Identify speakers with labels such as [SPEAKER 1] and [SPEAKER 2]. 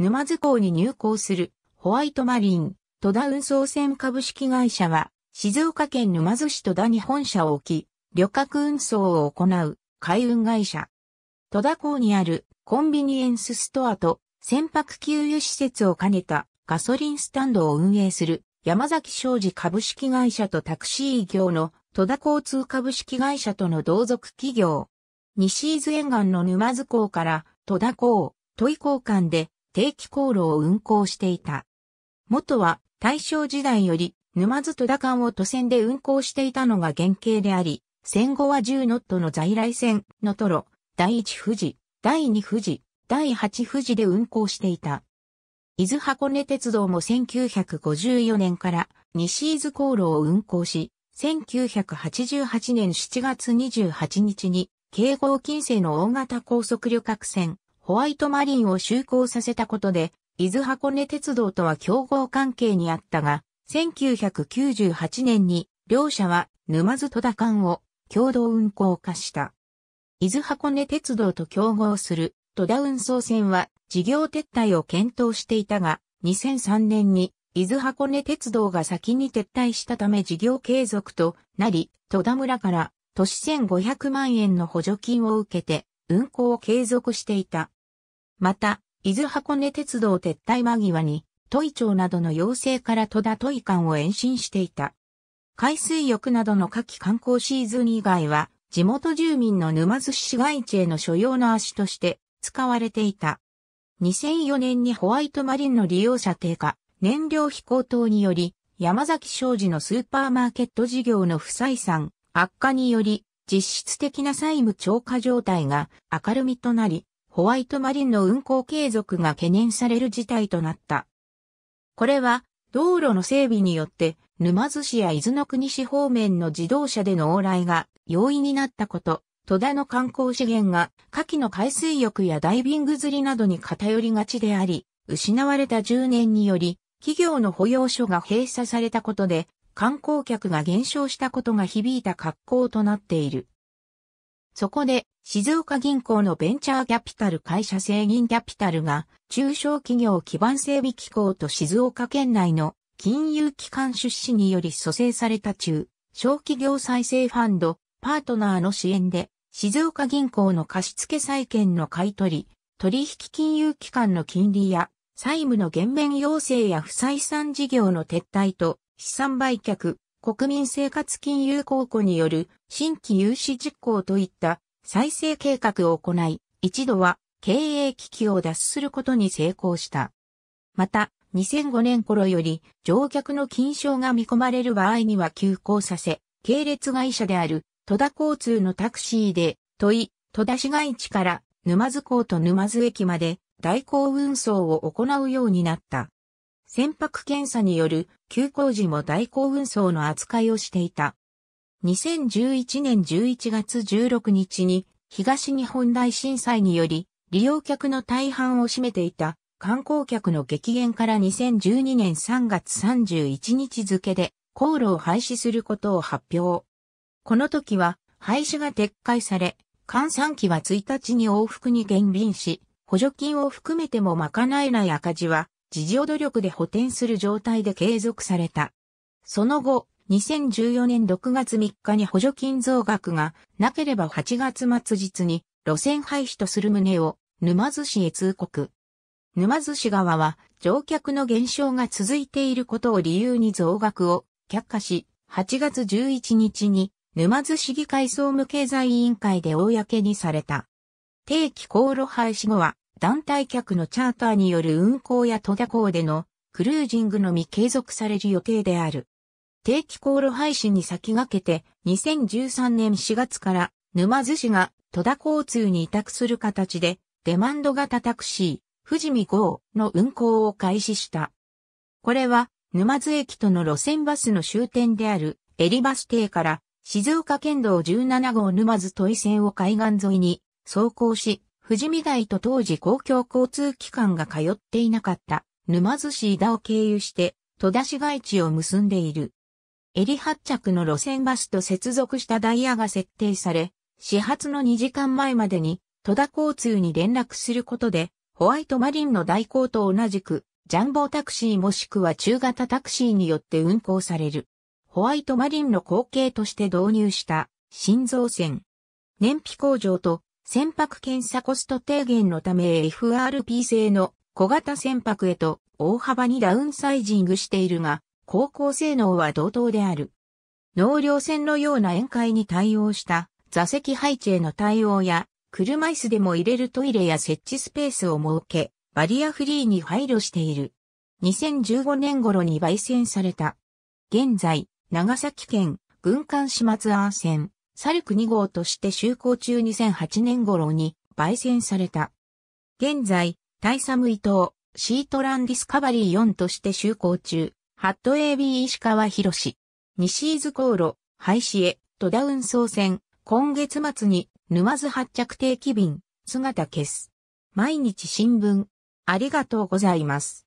[SPEAKER 1] 沼津港に入港するホワイトマリン、戸田運送船株式会社は、静岡県沼津市戸田に本社を置き、旅客運送を行う海運会社。戸田港にあるコンビニエンスストアと船舶給油施設を兼ねたガソリンスタンドを運営する山崎商事株式会社とタクシー業の戸田交通株式会社との同族企業。西伊豆沿岸の沼津港から戸田港、都井港間で定期航路を運行していた。元は大正時代より沼津戸田間を都線で運行していたのが原型であり、戦後は10ノットの在来線のトロ、第1富士、第2富士、第8富士で運行していた。伊豆箱根鉄道も1954年から西伊豆航路を運行し、1988年7月28日に、京号近世の大型高速旅客船、ホワイトマリンを就航させたことで、伊豆箱根鉄道とは競合関係にあったが、1998年に両社は沼津戸田間を共同運行化した。伊豆箱根鉄道と競合する戸田運送線は事業撤退を検討していたが、2003年に伊豆箱根鉄道が先に撤退したため事業継続となり、戸田村から都市1500万円の補助金を受けて運行を継続していた。また、伊豆箱根鉄道撤退間際に、都井町などの要請から戸田都井間を延伸していた。海水浴などの夏季観光シーズン以外は、地元住民の沼津市街地への所要の足として使われていた。2004年にホワイトマリンの利用者低下、燃料費高騰により、山崎商事のスーパーマーケット事業の不採算、悪化により、実質的な債務超過状態が明るみとなり、ホワイトマリンの運行継続が懸念される事態となった。これは、道路の整備によって、沼津市や伊豆の国市方面の自動車での往来が容易になったこと、戸田の観光資源が、夏季の海水浴やダイビング釣りなどに偏りがちであり、失われた10年により、企業の保養所が閉鎖されたことで、観光客が減少したことが響いた格好となっている。そこで、静岡銀行のベンチャーキャピタル会社制銀キャピタルが、中小企業基盤整備機構と静岡県内の金融機関出資により蘇生された中、小企業再生ファンド、パートナーの支援で、静岡銀行の貸付債権の買取、取引金融機関の金利や、債務の減免要請や不採算事業の撤退と、資産売却、国民生活金融公庫による新規融資実行といった再生計画を行い、一度は経営危機を脱することに成功した。また、2005年頃より乗客の金賞が見込まれる場合には急行させ、系列会社である戸田交通のタクシーで、問い、戸田市街地から沼津港と沼津駅まで代行運送を行うようになった。船舶検査による休校時も代行運送の扱いをしていた。2011年11月16日に東日本大震災により利用客の大半を占めていた観光客の激減から2012年3月31日付で航路を廃止することを発表。この時は廃止が撤回され、換算期は1日に往復に減便し、補助金を含めても賄えない赤字は自助努力で補填する状態で継続された。その後、2014年6月3日に補助金増額がなければ8月末日に路線廃止とする旨を沼津市へ通告。沼津市側は乗客の減少が続いていることを理由に増額を却下し、8月11日に沼津市議会総務経済委員会で公にされた。定期航路廃止後は団体客のチャーターによる運航や戸田港でのクルージングのみ継続される予定である。定期航路廃止に先駆けて2013年4月から沼津市が戸田交通に委託する形でデマンド型タクシー、富士見号の運行を開始した。これは沼津駅との路線バスの終点であるエリバス停から静岡県道17号沼津都井線を海岸沿いに走行し、富士見台と当時公共交通機関が通っていなかった沼津市井田を経由して戸田市街地を結んでいる。襟発着の路線バスと接続したダイヤが設定され、始発の2時間前までに戸田交通に連絡することで、ホワイトマリンの代行と同じく、ジャンボタクシーもしくは中型タクシーによって運行される。ホワイトマリンの後継として導入した、新造船。燃費向上と船舶検査コスト低減のため FRP 製の小型船舶へと大幅にダウンサイジングしているが、航行性能は同等である。納涼船のような宴会に対応した座席配置への対応や、車椅子でも入れるトイレや設置スペースを設け、バリアフリーに配慮している。2015年頃に焙煎された。現在、長崎県軍艦始末ア船、サルク2号として就航中2008年頃に焙煎された。現在、タイサム伊藤、シートランディスカバリー4として就航中、ハット AB 石川博士、西伊豆航路、廃止へ、とダウン総船、今月末に沼津発着定期便、姿消す。毎日新聞、ありがとうございます。